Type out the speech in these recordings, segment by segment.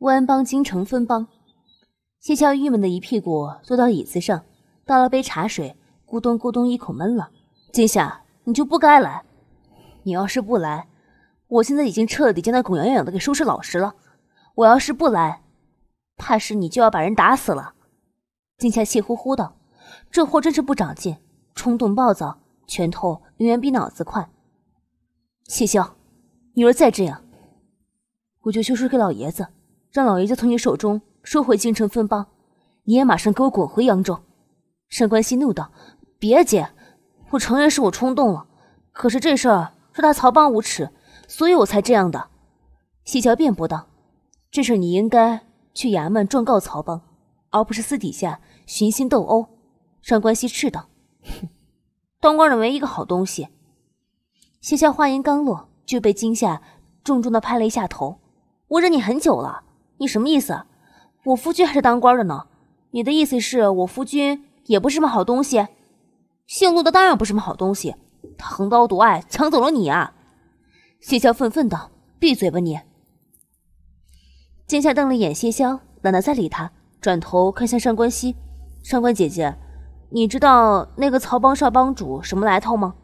万邦京城分帮，谢霄郁闷的一屁股坐到椅子上，倒了杯茶水，咕咚咕咚一口闷了。今夏，你就不该来，你要是不来，我现在已经彻底将那狗养养的给收拾老实了。我要是不来，怕是你就要把人打死了。金夏气呼呼道：“这货真是不长进，冲动暴躁，拳头永远比脑子快。”谢霄，你若再这样，我就休书给老爷子。让老爷就从你手中收回京城分帮，你也马上给我滚回扬州。”上官熙怒道，“别姐，我承认是我冲动了，可是这事儿是他曹帮无耻，所以我才这样的。”谢桥辩驳道，“这事你应该去衙门状告曹帮，而不是私底下寻衅斗殴。”上官熙斥道，“哼，当官的没一个好东西。”谢桥话音刚落，就被惊吓重重的拍了一下头，“我忍你很久了。”你什么意思？我夫君还是当官的呢。你的意思是我夫君也不是什么好东西？姓陆的当然不是什么好东西，他横刀夺爱，抢走了你啊！谢霄愤愤道：“闭嘴吧你！”剑夏瞪了眼谢霄，懒得再理他，转头看向上官曦：“上官姐姐，你知道那个曹帮少帮主什么来头吗？”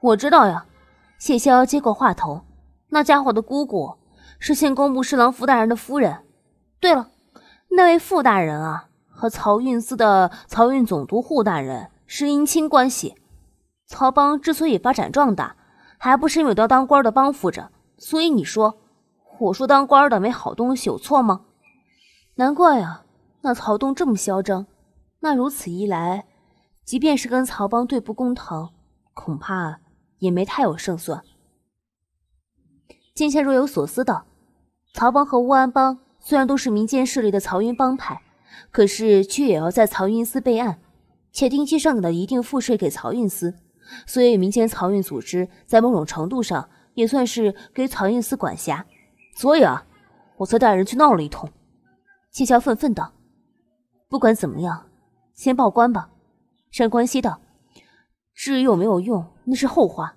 我知道呀。谢霄接过话头：“那家伙的姑姑。”是县工部侍郎傅大人的夫人。对了，那位傅大人啊，和漕运司的漕运总督扈大人是姻亲关系。曹邦之所以发展壮大，还不是因为有当官的帮扶着？所以你说，我说当官的没好东西有错吗？难怪啊，那曹东这么嚣张。那如此一来，即便是跟曹邦对簿公堂，恐怕也没太有胜算。金贤若有所思道。曹帮和乌安帮虽然都是民间势力的漕运帮派，可是却也要在漕运司备案，且定期上缴一定赋税给漕运司，所以民间漕运组织在某种程度上也算是给漕运司管辖。所以啊，我才带人去闹了一通。”谢桥愤愤道，“不管怎么样，先报官吧。”上官西道，“至于有没有用，那是后话。”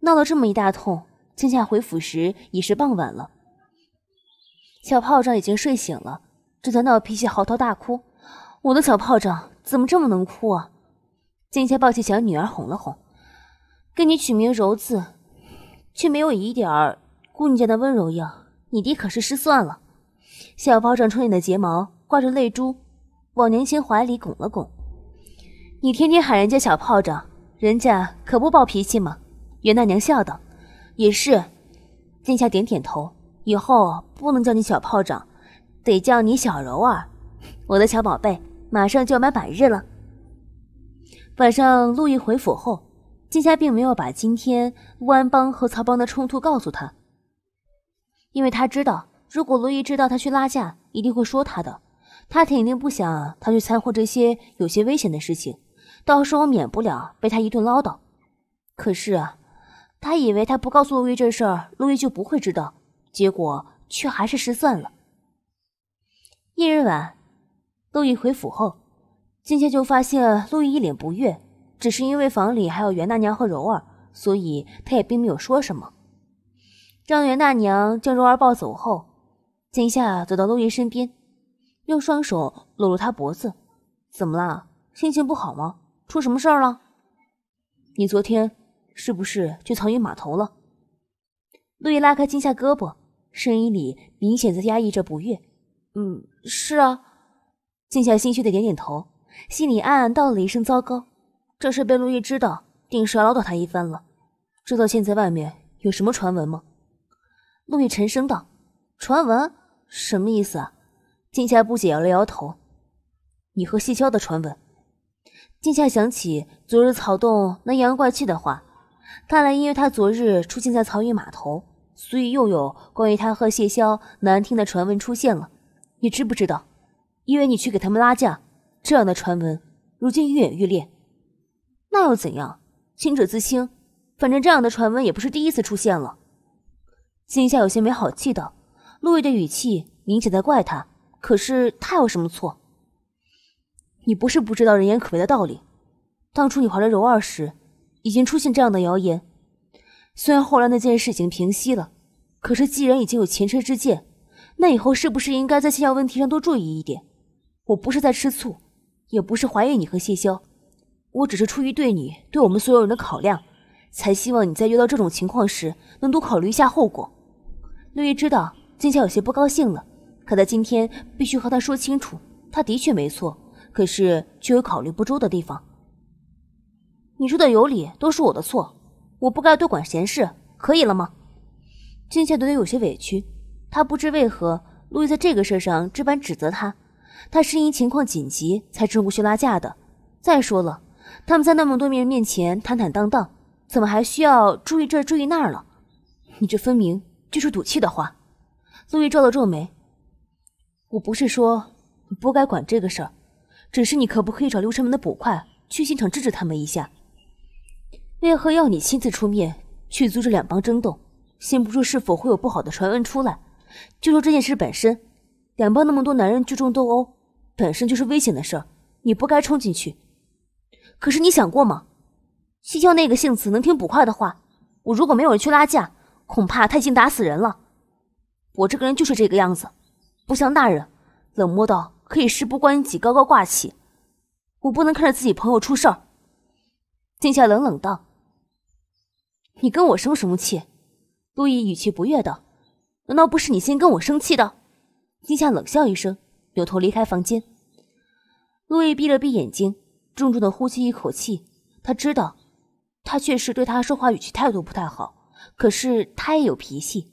闹了这么一大通，青乔回府时已是傍晚了。小炮仗已经睡醒了，正在闹脾气、嚎啕大哭。我的小炮仗怎么这么能哭啊？金天抱起小女儿哄了哄，给你取名柔字，却没有一点儿姑娘家的温柔样。你爹可是失算了。小炮仗冲你的睫毛挂着泪珠，往娘亲怀里拱了拱。你天天喊人家小炮仗，人家可不暴脾气吗？袁大娘笑道：“也是。”金夏点点头。以后不能叫你小炮仗，得叫你小柔儿，我的小宝贝，马上就要满百日了。晚上，陆毅回府后，金家并没有把今天乌安帮和曹帮的冲突告诉他，因为他知道，如果陆毅知道他去拉架，一定会说他的，他肯定不想他去掺和这些有些危险的事情，到时候免不了被他一顿唠叨。可是啊，他以为他不告诉陆毅这事儿，陆毅就不会知道。结果却还是失算了。一日晚，陆毅回府后，金夏就发现陆毅一脸不悦。只是因为房里还有袁大娘和柔儿，所以他也并没有说什么。让袁大娘将柔儿抱走后，今夏走到陆毅身边，用双手搂住他脖子：“怎么了？心情不好吗？出什么事儿了？你昨天是不是去藏于码头了？”陆毅拉开金夏胳膊。声音里明显在压抑着不悦。嗯，是啊。静夏心虚的点点头，心里暗暗道了一声糟糕。这事被陆毅知道，定是要唠叨他一番了。知道现在外面有什么传闻吗？陆毅沉声道：“传闻？什么意思？”啊？”静夏不解，摇了摇头。“你和谢霄的传闻。”静夏想起昨日草洞那阴阳怪气的话，看来因为他昨日出现在草运码头。所以又有关于他和谢霄难听的传闻出现了，你知不知道？因为你去给他们拉架，这样的传闻如今愈演愈烈。那又怎样？清者自清。反正这样的传闻也不是第一次出现了。金夏有些没好气道：“陆毅的语气明显在怪他，可是他有什么错？你不是不知道人言可畏的道理。当初你怀了柔儿时，已经出现这样的谣言。”虽然后来那件事已经平息了，可是既然已经有前车之鉴，那以后是不是应该在钱小问题上多注意一点？我不是在吃醋，也不是怀疑你和谢潇，我只是出于对你、对我们所有人的考量，才希望你在遇到这种情况时能多考虑一下后果。陆毅知道金夏有些不高兴了，可他今天必须和他说清楚，他的确没错，可是却有考虑不周的地方。你说的有理，都是我的错。我不该多管闲事，可以了吗？金夏德有些委屈，他不知为何陆毅在这个事上这般指责他，他是因情况紧急才冲过去拉架的。再说了，他们在那么多名人面前坦坦荡荡，怎么还需要注意这注意那儿了？你这分明就是赌气的话。陆毅皱了皱眉，我不是说不该管这个事儿，只是你可不可以找六扇门的捕快去现场制止他们一下？为何要你亲自出面去阻止两帮争斗？先不说是否会有不好的传闻出来？就说这件事本身，两帮那么多男人聚众斗殴，本身就是危险的事儿，你不该冲进去。可是你想过吗？西郊那个性子能听不快的话，我如果没有人去拉架，恐怕他已经打死人了。我这个人就是这个样子，不像大人，冷漠到可以事不关己高高挂起。我不能看着自己朋友出事儿。静夏冷冷道：“你跟我生什么气？”陆毅语气不悦道：“难道不是你先跟我生气的？”金夏冷笑一声，扭头离开房间。陆毅闭了闭眼睛，重重的呼吸一口气。他知道，他确实对他说话语气态度不太好，可是他也有脾气，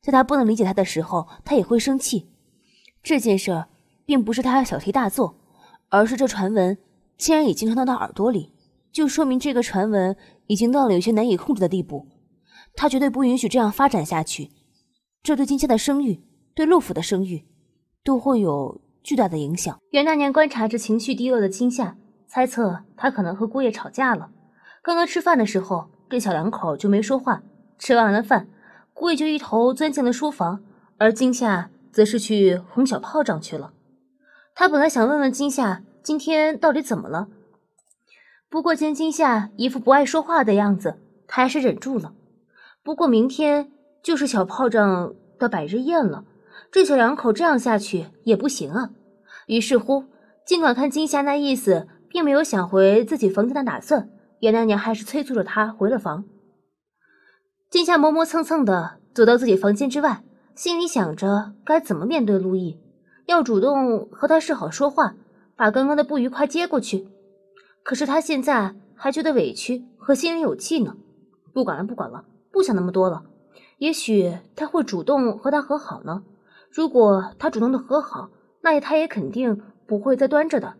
在他不能理解他的时候，他也会生气。这件事并不是他小题大做，而是这传闻竟然已经传到他耳朵里。就说明这个传闻已经到了有些难以控制的地步，他绝对不允许这样发展下去，这对金夏的声誉、对陆府的声誉，都会有巨大的影响。袁大年观察着情绪低落的金夏，猜测他可能和姑爷吵架了。刚刚吃饭的时候，这小两口就没说话。吃完了饭，姑爷就一头钻进了书房，而金夏则是去哄小炮仗去了。他本来想问问金夏今天到底怎么了。不过见金夏一副不爱说话的样子，他还是忍住了。不过明天就是小炮仗的百日宴了，这小两口这样下去也不行啊。于是乎，尽管看金夏那意思，并没有想回自己房间的打算，袁大娘还是催促着她回了房。金夏磨磨蹭蹭的走到自己房间之外，心里想着该怎么面对陆毅，要主动和他示好说话，把刚刚的不愉快接过去。可是他现在还觉得委屈和心里有气呢。不管了，不管了，不想那么多了。也许他会主动和他和好呢。如果他主动的和好，那他也肯定不会再端着的。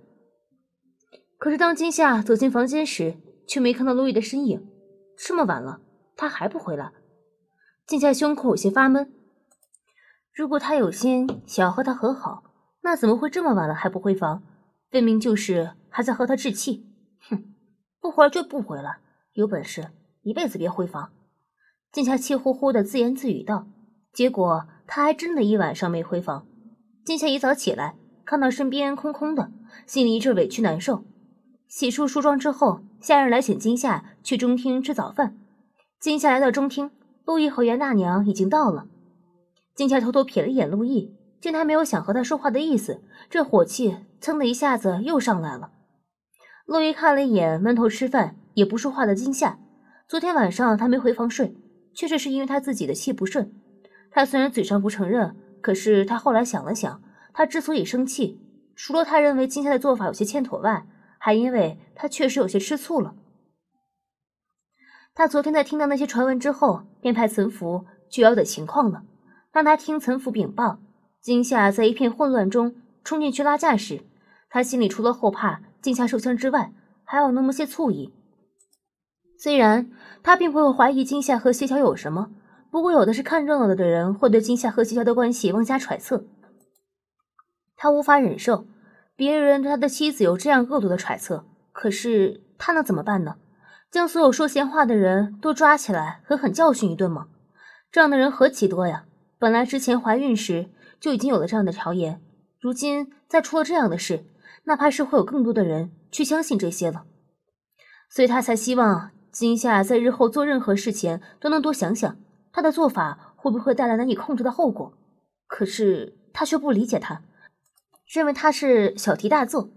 可是当金夏走进房间时，却没看到陆毅的身影。这么晚了，他还不回来。静夏胸口有些发闷。如果他有心想要和他和好，那怎么会这么晚了还不回房？分明就是还在和他置气。不回就不回了，有本事一辈子别回房。”金夏气呼呼的自言自语道。结果他还真的一晚上没回房。金夏一早起来，看到身边空空的，心里一阵委屈难受。洗漱梳妆之后，下人来请金夏去中厅吃早饭。金夏来到中厅，陆毅和袁大娘已经到了。金夏偷偷瞥了一眼陆毅，见他没有想和他说话的意思，这火气蹭的一下子又上来了。陆毅看了一眼闷头吃饭也不说话的金夏，昨天晚上他没回房睡，确实是因为他自己的气不顺。他虽然嘴上不承认，可是他后来想了想，他之所以生气，除了他认为金夏的做法有些欠妥外，还因为他确实有些吃醋了。他昨天在听到那些传闻之后，便派岑福去了解情况了。当他听岑福禀报，金夏在一片混乱中冲进去拉架时，他心里除了后怕。金夏受伤之外，还有那么些醋意。虽然他并不会怀疑金夏和谢桥有什么，不过有的是看热闹的人会对金夏和谢桥的关系妄加揣测。他无法忍受别人对他的妻子有这样恶毒的揣测，可是他能怎么办呢？将所有说闲话的人都抓起来，狠狠教训一顿吗？这样的人何其多呀！本来之前怀孕时就已经有了这样的谣言，如今再出了这样的事。哪怕是会有更多的人去相信这些了，所以他才希望金夏在日后做任何事前都能多想想，他的做法会不会带来难以控制的后果。可是他却不理解他，认为他是小题大做。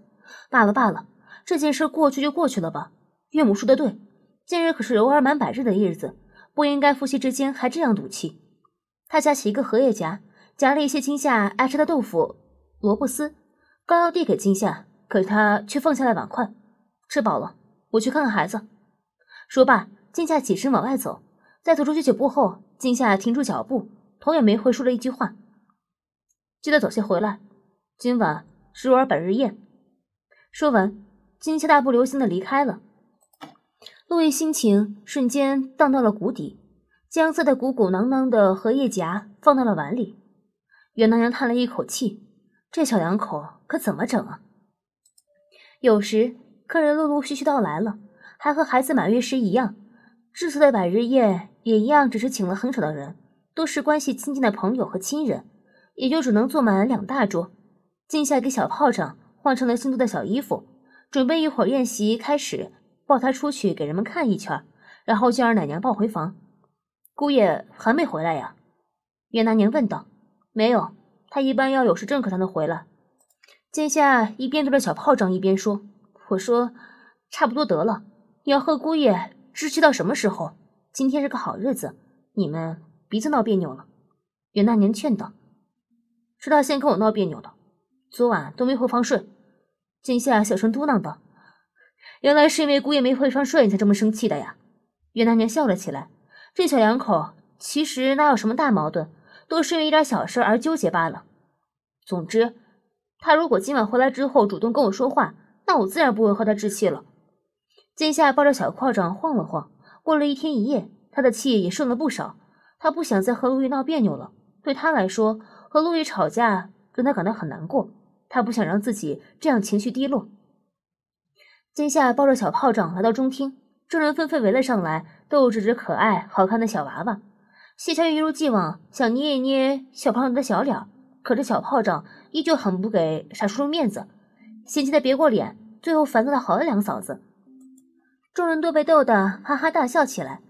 罢了罢了，这件事过去就过去了吧。岳母说的对，今日可是柔儿满百日的日子，不应该夫妻之间还这样赌气。他夹起一个荷叶夹，夹了一些金夏爱吃的豆腐、萝卜丝。刚要递给金夏，可她却放下了碗筷，吃饱了，我去看看孩子。说罢，金夏起身往外走，在走出去几步后，金夏停住脚步，头也没回说了一句话：“记得早些回来，今晚是若儿百日宴。”说完，金夏大步流星的离开了。陆毅心情瞬间荡到了谷底，将塞的鼓鼓囊囊的荷叶夹放到了碗里。袁大娘叹了一口气：“这小两口。”可怎么整啊？有时客人陆陆续续到来了，还和孩子满月时一样，这次的百日宴也一样，只是请了很少的人，都是关系亲近的朋友和亲人，也就只能坐满两大桌。今夏给小炮仗换成了新做的小衣服，准备一会儿宴席开始，抱他出去给人们看一圈，然后就让奶娘抱回房。姑爷还没回来呀？袁大娘问道。没有，他一般要有事正可才能回来。剑下一边对着小炮仗，一边说：“我说差不多得了，你要和姑爷支气到什么时候？今天是个好日子，你们别子闹别扭了。”袁大娘劝道：“是他先跟我闹别扭的，昨晚都没回房睡。”今夏小声嘟囔道：“原来是因为姑爷没回房睡，你才这么生气的呀？”袁大娘笑了起来：“这小两口其实哪有什么大矛盾，都是因为一点小事而纠结罢了。总之。”他如果今晚回来之后主动跟我说话，那我自然不会和他置气了。金夏抱着小炮仗晃了晃，过了一天一夜，他的气也顺了不少。他不想再和陆毅闹别扭了。对他来说，和陆毅吵架让他感到很难过。他不想让自己这样情绪低落。金夏抱着小炮仗来到中厅，众人纷纷围了上来，逗着可爱、好看的小娃娃。谢桥一如既往想捏一捏小胖的小脸。可这小炮仗依旧很不给傻叔叔面子，嫌弃的别过脸，最后烦躁的嚎了两嗓子，众人都被逗得哈哈大笑起来。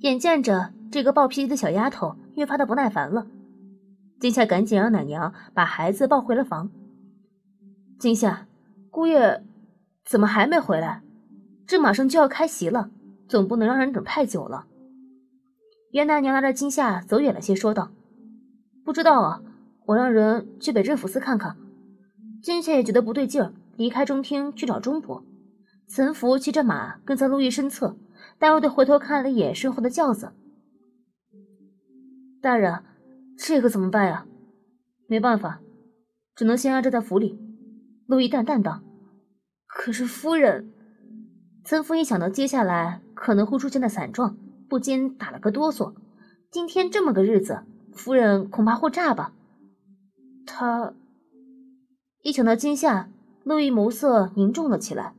眼见着这个暴脾气的小丫头越发的不耐烦了，金夏赶紧让奶娘把孩子抱回了房。金夏，姑爷怎么还没回来？这马上就要开席了，总不能让人等太久了。袁大娘拉着金夏走远了些，说道：“不知道啊。”我让人去北镇抚司看看，金夏也觉得不对劲儿，离开中厅去找钟伯。岑福骑着马跟在陆毅身侧，担忧的回头看了一眼身后的轿子。大人，这可怎么办呀？没办法，只能先压着在府里。陆毅淡淡道：“可是夫人。”岑福一想到接下来可能会出现的惨状，不禁打了个哆嗦。今天这么个日子，夫人恐怕会炸吧？他一想到今夏，路易眸色凝重了起来。